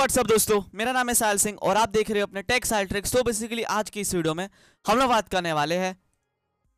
WhatsApp दोस्तों मेरा नाम है साहल सिंह और आप देख रहे हो अपने टेक्स साइल ट्रिक्स तो बेसिकली आज की इस वीडियो में हम लोग बात करने वाले हैं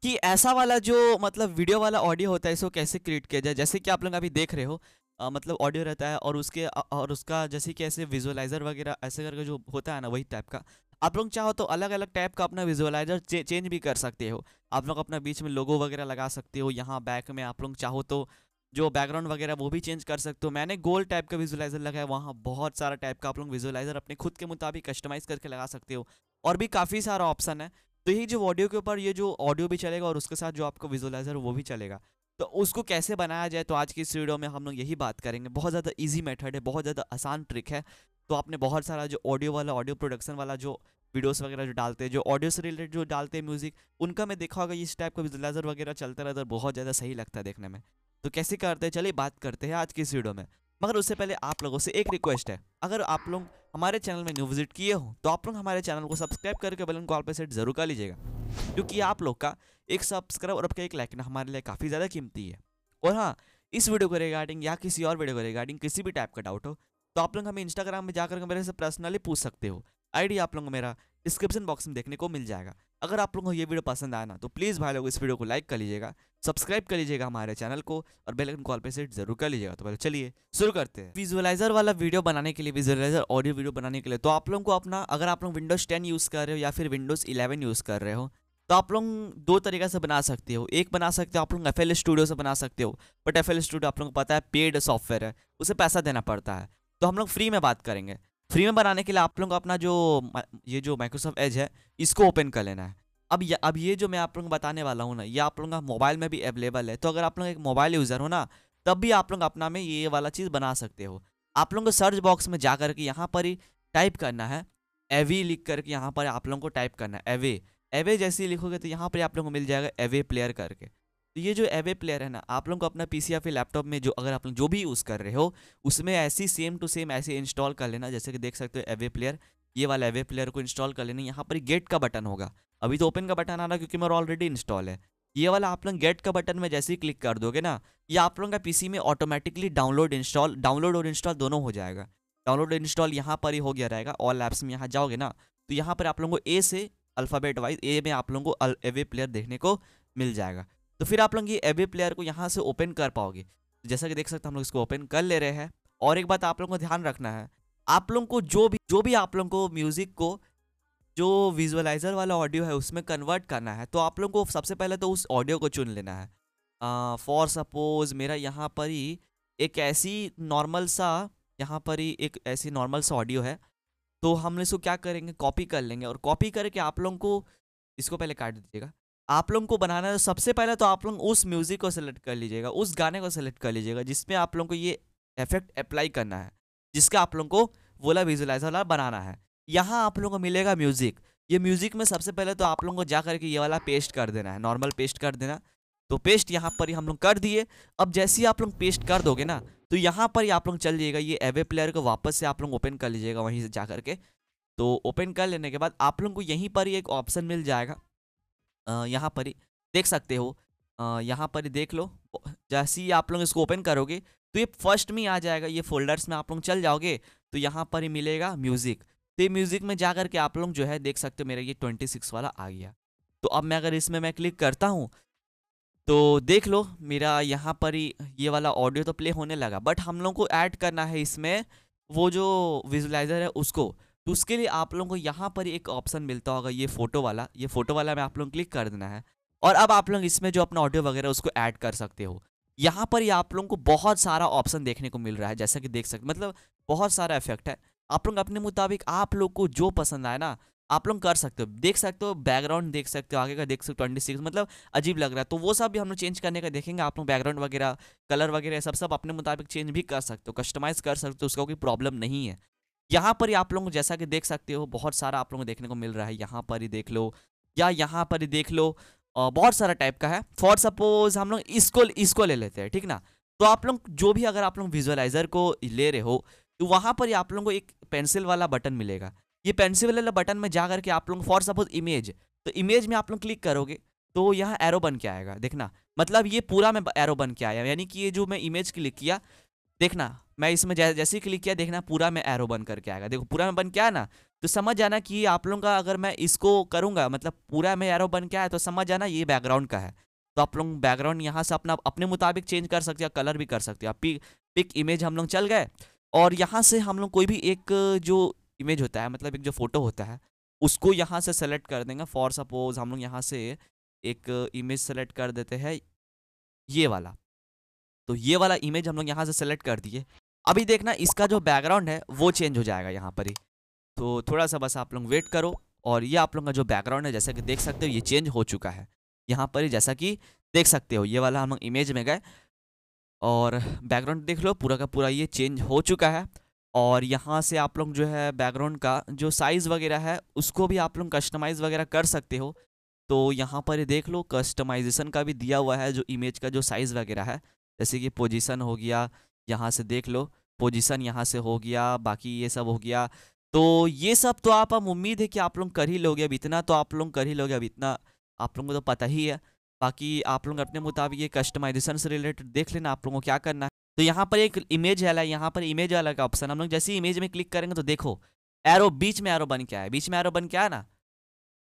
कि ऐसा वाला जो मतलब वीडियो वाला ऑडियो होता है इसको कैसे क्रिएट किया जाए जैसे कि आप लोग अभी देख रहे हो आ, मतलब ऑडियो रहता है और उसके और उसका जैसे कि ऐसे विजुअलाइजर वगैरह ऐसे करके जो होता है ना वही टाइप का आप लोग चाहो तो अलग अलग टाइप का अपना विजुअलाइजर चेंज भी कर सकते हो आप लोग अपना बीच में लोगो वगैरह लगा सकते हो यहाँ बैक में आप लोग चाहो तो जो बैकग्राउंड वगैरह वो भी चेंज कर सकते हो मैंने गोल टाइप का विजुलाइजर लगाया वहाँ बहुत सारा टाइप का आप लोग विजुलाइजर अपने खुद के मुताबिक कस्टमाइज़ करके लगा सकते हो और भी काफ़ी सारा ऑप्शन है तो ये जो ऑडियो के ऊपर ये जो ऑडियो भी चलेगा और उसके साथ जो आपका विजुलाइजर वो भी चलेगा तो उसको कैसे बनाया जाए तो आज की इस वीडियो में हम लोग यही बात करेंगे बहुत ज़्यादा ईजी मेथड है बहुत ज़्यादा आसान ट्रिक है तो आपने बहुत सारा जो ऑडियो वाला ऑडियो प्रोडक्शन वाला जो वीडियोस वगैरह जो डालते हैं जो ऑडियो से रिलेटेड जो डालते हैं म्यूज़िक उनका मैं देखा होगा इस टाइप का विजुलाइजर वगैरह चलता रहता है बहुत ज़्यादा सही लगता है देखने में तो कैसे करते हैं चलिए बात करते हैं आज की इस वीडियो में मगर उससे पहले आप लोगों से एक रिक्वेस्ट है अगर आप लोग हमारे चैनल में न्यू विजिट किए हो तो आप लोग हमारे चैनल को सब्सक्राइब करके बेलन कॉल पर सेट जरूर कर लीजिएगा क्योंकि आप लोग का एक सब्सक्राइब और आपका एक लाइक ना हमारे लिए काफ़ी ज़्यादा कीमती है और हाँ इस वीडियो को रिगार्डिंग या किसी और वीडियो को रिगार्डिंग किसी भी टाइप का डाउट हो तो आप लोग हमें इंस्टाग्राम में जाकर मेरे से पर्सनली पूछ सकते हो आईडी आप लोगों को मेरा डिस्क्रिप्शन बॉक्स में देखने को मिल जाएगा अगर आप लोगों को ये वीडियो पसंद आया ना तो प्लीज़ भाई लोग इस वीडियो को लाइक कर लीजिएगा सब्सक्राइब कर लीजिएगा हमारे चैनल को और बेल आइकन कॉल पे सेट जरूर कर लीजिएगा तो पहले चलिए शुरू करते हैं विजुअलाइजर वाला वीडियो बनाने के लिए विजुअलाइजर ऑडियो वीडियो बनाने के लिए तो आप लोगों को अपना अगर आप लोग विंडोज़ टेन यूज़ कर रहे हो या फिर विंडोज़ इलेवन यूज़ कर रहे हो तो आप लोग दो तरीके से बना सकते हो एक बना सकते हो आप लोग एफ स्टूडियो से बना सकते हो बट एफ स्टूडियो आप लोगों को पता है पेड सॉफ्टवेयर है उसे पैसा देना पड़ता है तो हम लोग फ्री में बात करेंगे फ्री में बनाने के लिए आप लोगों को अपना जो ये जो माइक्रोसॉफ्ट एज है इसको ओपन कर लेना है अब ये अब ये जो मैं आप लोगों को बताने वाला हूँ ना ये आप लोगों का मोबाइल में भी अवेलेबल है तो अगर आप लोग एक मोबाइल यूज़र हो ना तब भी आप लोग अपना में ये वाला चीज़ बना सकते हो आप लोगों को सर्च बॉक्स में जा करके यहाँ पर ही टाइप करना है एवे लिख करके यहाँ पर आप लोगों को टाइप करना है एवे एवे जैसे लिखोगे तो यहाँ पर आप लोगों को मिल जाएगा एवे प्लेयर करके तो ये जो एवे प्लेयर है ना आप लोगों को अपना पी या फिर लैपटॉप में जो अगर आप लोग जो भी यूज़ कर रहे हो उसमें ऐसी सेम टू सेम ऐसे इंस्टॉल कर लेना जैसे कि देख सकते हो एवे प्लेयर ये वाला एवे प्लेयर को इंस्टॉल कर लेना यहाँ पर गेट का बटन होगा अभी तो ओपन का बटन आना क्योंकि मेरा ऑलरेडी इंस्टॉल है ये वाला आप लोग गेट का बटन में जैसे ही क्लिक कर दोगे ना ये आप लोगों का पी में ऑटोमेटिकली डाउनलोड इंस्टॉल डाउनलोड और इंस्टॉल दोनों हो जाएगा डाउनलोड इंस्टॉल यहाँ पर ही हो गया रहेगा ऑल ऐप्स में यहाँ जाओगे ना तो यहाँ पर आप लोगों को ए से अल्फ़ाबेट वाइज ए में आप लोगों को एवे प्लेयर देखने को मिल जाएगा तो फिर आप लोग ये एवे प्लेयर को यहाँ से ओपन कर पाओगे जैसा कि देख सकते हैं हम लोग इसको ओपन कर ले रहे हैं और एक बात आप लोगों को ध्यान रखना है आप लोगों को जो भी जो भी आप लोगों को म्यूज़िक को जो विजुअलाइज़र वाला ऑडियो है उसमें कन्वर्ट करना है तो आप लोगों को सबसे पहले तो उस ऑडियो को चुन लेना है फॉर uh, सपोज़ मेरा यहाँ पर ही एक ऐसी नॉर्मल सा यहाँ पर ही एक ऐसी नॉर्मल सा ऑडियो है तो हम इसको क्या करेंगे कॉपी कर लेंगे और कॉपी करके आप लोगों को इसको पहले काट दीजिएगा आप लोगों को बनाना है तो सबसे पहले तो आप लोग उस म्यूज़िक को सिलेक्ट कर लीजिएगा उस गाने को सिलेक्ट कर लीजिएगा जिसमें आप लोगों को ये इफेक्ट अप्लाई करना है जिसका आप लोगों को वोला विजुलाइजर वाला बनाना है यहाँ आप लोगों को मिलेगा म्यूज़िक ये म्यूज़िक में सबसे पहले तो आप लोगों को जा करके ये वाला पेस्ट कर देना है नॉर्मल पेस्ट कर देना तो पेस्ट यहाँ पर ही हम लोग कर दिए अब जैसे ही आप लोग पेस्ट कर दोगे ना तो यहाँ पर ही आप लोग चल जाइएगा ये एवे प्लेयर को वापस से आप लोग ओपन कर लीजिएगा वहीं से जा करके तो ओपन कर लेने के बाद आप लोगों को यहीं पर ही एक ऑप्शन मिल जाएगा यहाँ पर ही देख सकते हो यहाँ पर देख लो जैसे ही आप लोग इसको ओपन करोगे तो ये फर्स्ट में आ जाएगा ये फोल्डर्स में आप लोग चल जाओगे तो यहाँ पर ही मिलेगा म्यूज़िक तो ये म्यूज़िक में जा करके आप लोग जो है देख सकते हो मेरा ये ट्वेंटी सिक्स वाला आ गया तो अब मैं अगर इसमें मैं क्लिक करता हूँ तो देख लो मेरा यहाँ पर ही ये वाला ऑडियो तो प्ले होने लगा बट हम लोग को ऐड करना है इसमें वो जो विजुलाइज़र है उसको तो उसके लिए आप लोगों को यहाँ पर एक ऑप्शन मिलता होगा ये फोटो वाला ये फोटो वाला में आप को क्लिक कर देना है और अब आप लोग इसमें जो अपना ऑडियो वगैरह उसको ऐड कर सकते हो यहाँ पर ही आप लोगों को बहुत सारा ऑप्शन देखने को मिल रहा है जैसा कि देख सकते मतलब बहुत सारा इफेक्ट है आप लोग अपने मुताबिक आप लोग को जो पसंद आए ना आप लोग कर सकते हो देख सकते हो बैकग्राउंड देख सकते हो आगे का देख सकते हो ट्वेंटी सिक्स मतलब अजीब लग रहा है तो वो सब भी हम लोग चेंज करने का देखेंगे आप लोग बैकग्राउंड वगैरह कलर वगैरह सब सब अपने मुताबिक चेंज भी कर सकते हो कस्टमाइज़ कर सकते हो उसका कोई प्रॉब्लम नहीं है यहाँ पर ही आप लोग जैसा कि देख सकते हो बहुत सारा आप लोगों को देखने को मिल रहा है यहाँ पर ही देख लो या यहाँ पर ही देख लो बहुत सारा टाइप का है फॉर सपोज हम लोग इसको इसको ले लेते हैं ठीक ना तो आप लोग जो भी अगर आप लोग विजुअलाइजर को ले रहे हो तो वहाँ पर ही आप लोगों को एक पेंसिल वाला बटन मिलेगा ये पेंसिल वाला बटन में जा करके आप लोग फॉर सपोज इमेज तो इमेज में आप लोग क्लिक करोगे तो यहाँ एरो बन के आएगा देखना मतलब ये पूरा मैं एरो बन के आया यानी कि ये जो मैं इमेज क्लिक किया देखना मैं इसमें जै, जैसे ही क्लिक किया देखना पूरा में एरो बन करके आएगा देखो पूरा में बन क्या ना तो समझ जाना कि आप लोगों का अगर मैं इसको करूंगा मतलब पूरा में एरो बन के आया तो समझ जाना ये बैकग्राउंड का है तो आप लोग बैकग्राउंड यहाँ से अपना अपने मुताबिक चेंज कर सकते हो कलर भी कर सकते हो पिक पिक इमेज हम लोग चल गए और यहाँ से हम लोग कोई भी एक जो इमेज होता है मतलब एक जो फ़ोटो होता है उसको यहाँ से सेलेक्ट कर देंगे फॉर सपोज हम लोग यहाँ से एक इमेज सेलेक्ट कर देते हैं ये वाला तो ये वाला इमेज हम लोग यहाँ से सेलेक्ट कर दिए अभी देखना इसका जो बैकग्राउंड है वो चेंज हो जाएगा यहाँ पर ही तो थोड़ा सा बस आप लोग वेट करो और ये आप लोग का जो बैकग्राउंड है जैसा कि देख सकते हो ये चेंज हो चुका है यहाँ पर ही जैसा कि देख सकते हो ये वाला हम लोग इमेज में गए और बैकग्राउंड देख लो पूरा का पूरा ये चेंज हो चुका है और यहाँ से आप लोग जो है बैकग्राउंड का जो साइज़ वगैरह है उसको भी आप लोग कस्टमाइज़ वगैरह कर सकते हो तो यहाँ पर देख लो कस्टमाइजेशन का भी दिया हुआ है जो इमेज का जो साइज़ वगैरह है जैसे कि पोजीशन हो गया यहाँ से देख लो पोजीशन यहाँ से हो गया बाकी ये सब हो गया तो ये सब तो आप हम उम्मीद है कि आप लोग कर ही लोगे अब इतना तो आप लोग कर ही लोगे अब इतना आप लोगों को तो पता ही है बाकी आप लोग अपने मुताबिक ये कस्टमाइजेशन से रिलेटेड देख लेना आप लोगों को क्या करना है तो यहाँ पर एक इमेज वाला यहाँ पर इमेज वाला का ऑप्शन हम लोग जैसे इमेज में क्लिक करेंगे तो देखो एरो बीच में एरो बन के आया बीच में एरो बन के आया ना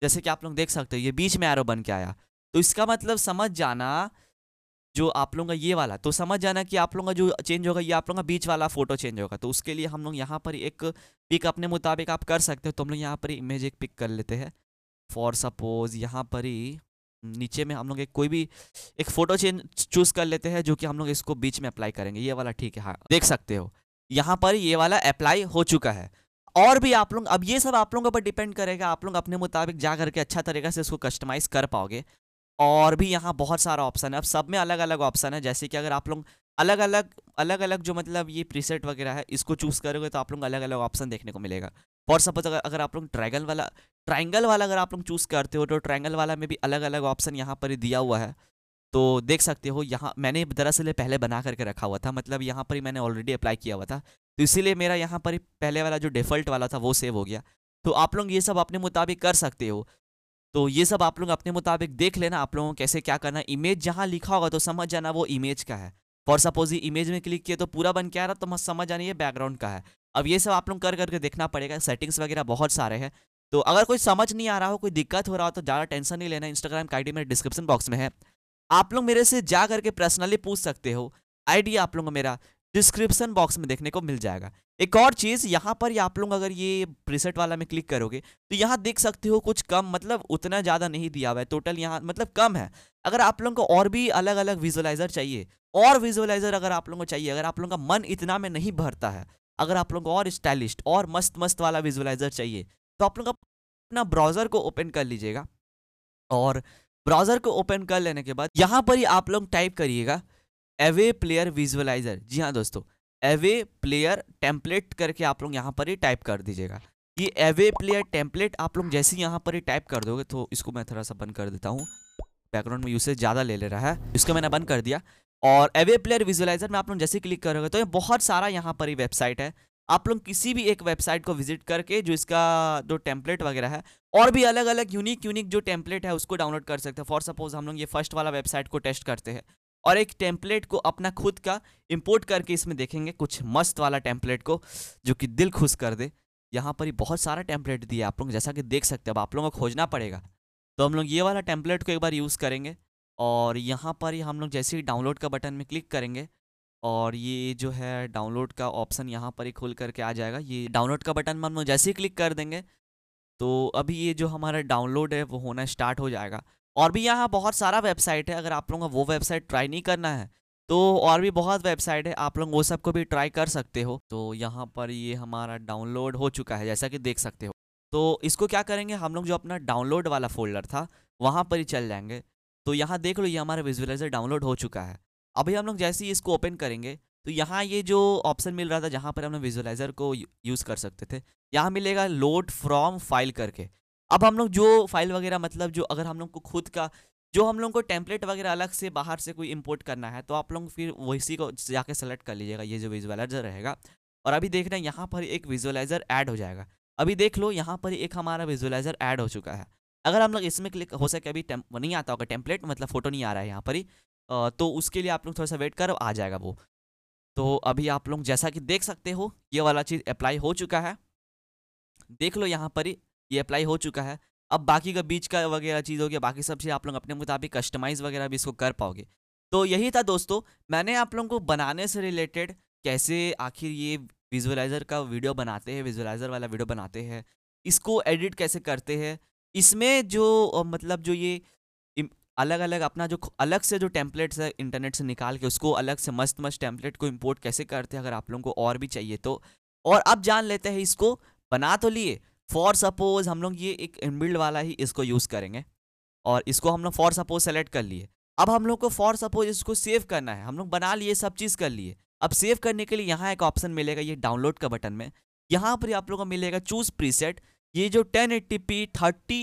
जैसे कि आप लोग देख सकते हो ये बीच में एरो बन के आया तो इसका मतलब समझ जाना जो आप लोगों का ये वाला तो समझ जाना कि आप लोगों का जो चेंज होगा ये आप लोगों का बीच वाला फोटो चेंज होगा तो उसके लिए हम लोग यहाँ पर एक पिक अपने मुताबिक आप कर सकते हो तो हम लोग यहाँ पर इमेज एक पिक कर लेते हैं फॉर सपोज यहाँ पर ही नीचे में हम लोग एक कोई भी एक फ़ोटो चेंज चूज़ कर लेते हैं जो कि हम लोग इसको बीच में अप्लाई करेंगे ये वाला ठीक है हाँ देख सकते हो यहाँ पर ये वाला अप्लाई हो चुका है और भी आप लोग अब ये सब आप लोगों पर डिपेंड करेगा आप लोग अपने मुताबिक जा करके अच्छा तरीके से इसको कस्टमाइज़ कर पाओगे और भी यहाँ बहुत सारा ऑप्शन है अब सब में अलग अलग ऑप्शन है जैसे कि अगर आप लोग अलग अलग अलग अलग जो मतलब ये प्रीसेट वगैरह है इसको चूज़ करोगे तो आप लोग अलग अलग ऑप्शन देखने को मिलेगा और सपोज अगर अगर आप लोग ट्राइंगल वाला ट्राइंगल वाला अगर आप लोग चूज़ करते हो तो ट्राइंगल वाला में भी अलग अलग ऑप्शन यहाँ पर दिया हुआ है तो देख सकते हो यहाँ मैंने दरअसल पहले बना करके रखा हुआ था मतलब यहाँ पर ही मैंने ऑलरेडी अप्लाई किया हुआ था तो इसीलिए मेरा यहाँ पर पहले वाला जो डिफ़ॉल्ट वाला था वो सेव हो गया तो आप लोग ये सब अपने मुताबिक कर सकते हो तो ये सब आप लोग अपने मुताबिक देख लेना आप लोगों को कैसे क्या करना इमेज जहाँ लिखा होगा तो समझ जाना वो इमेज का है फॉर सपोज ये इमेज में क्लिक किया तो पूरा बन के आ रहा तो समझ आना ये बैकग्राउंड का है अब ये सब आप लोग कर करके देखना पड़ेगा सेटिंग्स वगैरह बहुत सारे हैं तो अगर कोई समझ नहीं आ रहा हो कोई दिक्कत हो रहा हो तो ज़्यादा टेंशन नहीं लेना इंस्टाग्राम का आई मेरे डिस्क्रिप्शन बॉक्स में है आप लोग मेरे से जा करके पर्सनली पूछ सकते हो आईडी आप लोगों मेरा डिस्क्रिप्सन बॉक्स में देखने को मिल जाएगा एक और चीज़ यहाँ पर आप लोग अगर ये प्रीसेट वाला में क्लिक करोगे तो यहाँ देख सकते हो कुछ कम मतलब उतना ज़्यादा नहीं दिया हुआ है टोटल यहाँ मतलब कम है अगर आप लोगों को और भी अलग अलग विजुअलाइजर चाहिए और विजुअलाइजर अगर आप लोगों को चाहिए अगर आप लोगों का मन इतना में नहीं भरता है अगर आप लोगों को और स्टाइलिश और मस्त मस्त वाला विजुअलाइजर चाहिए तो आप लोग अपना ब्राउज़र को ओपन कर लीजिएगा और ब्राउज़र को ओपन कर लेने के बाद यहाँ पर ही आप लोग टाइप करिएगा एवे प्लेयर विजुअलाइजर जी हाँ दोस्तों एवे प्लेयर टेम्पलेट करके आप लोग यहाँ पर ही टाइप कर दीजिएगा ये एवे प्लेयर टेम्पलेट आप लोग जैसे यहाँ पर ही टाइप कर दोगे तो इसको मैं थोड़ा सा बंद कर देता हूँ बैकग्राउंड में यूसेज ज़्यादा ले ले रहा है इसको मैंने बंद कर दिया और एवे प्लेयर विजुअलाइजर में आप लोग जैसे क्लिक करोगे तो ये बहुत सारा यहाँ पर ही वेबसाइट है आप लोग किसी भी एक वेबसाइट को विजिट करके जो इसका जो टेम्पलेट वगैरह है और भी अलग अलग यूनिक यूनिक जो टेम्पलेट है उसको डाउनलोड कर सकते हैं फॉर सपोज हम लोग ये फर्स्ट वाला वेबसाइट को टेस्ट करते हैं और एक टेम्पलेट को अपना खुद का इंपोर्ट करके इसमें देखेंगे कुछ मस्त वाला टेम्पलेट को जो कि दिल खुश कर दे यहाँ पर ही बहुत सारा टेम्पलेट दिया आप लोग जैसा कि देख सकते हो अब आप लोगों को खोजना पड़ेगा तो हम लोग ये वाला टेम्पलेट को एक बार यूज़ करेंगे और यहाँ पर ही हम लोग जैसे ही डाउनलोड का बटन में क्लिक करेंगे और ये जो है डाउनलोड का ऑप्शन यहाँ पर ही खोल करके आ जाएगा ये डाउनलोड का बटन में हम लोग जैसे ही क्लिक कर देंगे तो अभी ये जो हमारा डाउनलोड है वो होना स्टार्ट हो जाएगा और भी यहाँ बहुत सारा वेबसाइट है अगर आप लोगों को वो वेबसाइट ट्राई नहीं करना है तो और भी बहुत वेबसाइट है आप लोग वो सब को भी ट्राई कर सकते हो तो यहाँ पर ये हमारा डाउनलोड हो चुका है जैसा कि देख सकते हो तो इसको क्या करेंगे हम लोग जो अपना डाउनलोड वाला फोल्डर था वहाँ पर ही चल जाएंगे तो यहाँ देख लो ये हमारा विजुअलाइजर डाउनलोड हो चुका है अभी हम लोग जैसे ही इसको ओपन करेंगे तो यहाँ ये जो ऑप्शन मिल रहा था जहाँ पर हम लोग विजुअलाइजर को यूज़ कर सकते थे यहाँ मिलेगा लोड फ्रॉम फाइल करके अब हम लोग जो फाइल वगैरह मतलब जो अगर हम लोग को खुद का जो हम लोग को टेम्पलेट वगैरह अलग से बाहर से कोई इम्पोर्ट करना है तो आप लोग फिर वैसी को जाके सेलेक्ट कर लीजिएगा ये जो विजुअलाइजर रहेगा और अभी देख रहे हैं यहाँ पर एक विजुअलाइजर ऐड हो जाएगा अभी देख लो यहाँ पर एक हमारा विजुअलाइजर ऐड हो चुका है अगर हम लोग इसमें क्लिक हो सके अभी नहीं आता होगा टेम्पलेट मतलब फोटो नहीं आ रहा है यहाँ पर ही तो उसके लिए आप लोग थोड़ा सा वेट करो आ जाएगा वो तो अभी आप लोग जैसा कि देख सकते हो ये वाला चीज़ अप्लाई हो चुका है देख लो यहाँ पर ही ये अप्लाई हो चुका है अब बाकी का बीच का वगैरह चीज़ हो गया बाकी सब चीज़ आप लोग अपने मुताबिक कस्टमाइज़ वगैरह भी इसको कर पाओगे तो यही था दोस्तों मैंने आप लोगों को बनाने से रिलेटेड कैसे आखिर ये विजुअलाइज़र का वीडियो बनाते हैं विजुअलाइज़र वाला वीडियो बनाते हैं इसको एडिट कैसे करते हैं इसमें जो मतलब जो ये अलग अलग अपना जो अलग से जो टेम्पलेट्स है इंटरनेट से निकाल के उसको अलग से मस्त मस्त टेम्पलेट को इम्पोर्ट कैसे करते हैं अगर आप लोगों को और भी चाहिए तो और अब जान लेते हैं इसको बना तो लिए फॉर सपोज हम लोग ये एक इनबिल्ड वाला ही इसको यूज़ करेंगे और इसको हम लोग फॉर सपोज सेलेक्ट कर लिए अब हम लोग को फॉर सपोज इसको सेव करना है हम लोग बना लिए सब चीज़ कर लिए अब सेव करने के लिए यहाँ एक ऑप्शन मिलेगा ये डाउनलोड का बटन में यहाँ पर आप लोगों को मिलेगा चूज प्रीसेट ये जो टेन एट्टी पी थर्टी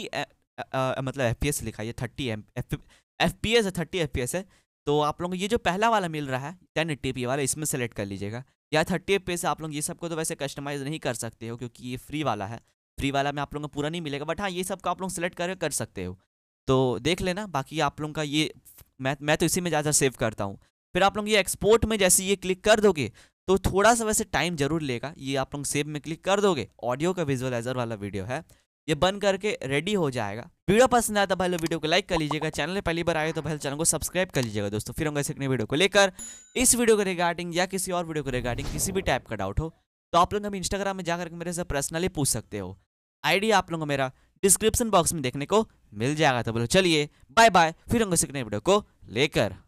मतलब एफ पी एस लिखा है thirty M F P S है थर्टी एफ पी एस है तो आप लोगों को ये जो पहला वाला मिल रहा है टेन एट्टी पी वाला इसमें सेलेक्ट कर लीजिएगा या थर्टी एफ पी एस आप लोग ये सबको तो वैसे कस्टमाइज़ नहीं कर सकते हो क्योंकि ये फ्री वाला है फ्री वाला में आप लोगों को पूरा नहीं मिलेगा बट हाँ ये सब का आप लोग सेलेक्ट कर कर सकते हो तो देख लेना बाकी आप लोगों का ये मैं मैं तो इसी में ज़्यादा सेव करता हूँ फिर आप लोग ये एक्सपोर्ट में जैसे ये क्लिक कर दोगे तो थोड़ा सा वैसे टाइम जरूर लेगा ये आप लोग सेव में क्लिक कर दोगे ऑडियो का विजुअलाइजर वाला वीडियो है ये बन करके रेडी हो जाएगा वीडियो पसंद आया तो भाई लोग वीडियो को लाइक कर लीजिएगा चैनल पहली बार आए तो भाई चैनल को सब्सक्राइब कर लीजिएगा दोस्तों फिर होंगे सीखने वीडियो को लेकर इस वीडियो के रिगार्डिंग या किसी और वीडियो के रिगार्डिंग किसी भी टाइप का डाउट हो तो आप लोग हम इंस्टाग्राम में जाकर मेरे से पर्सनली पूछ सकते हो आईडी आप लोगों को मेरा डिस्क्रिप्शन बॉक्स में देखने को मिल जाएगा तो बोलो चलिए बाय बाय फिर हम सीखने वीडियो को लेकर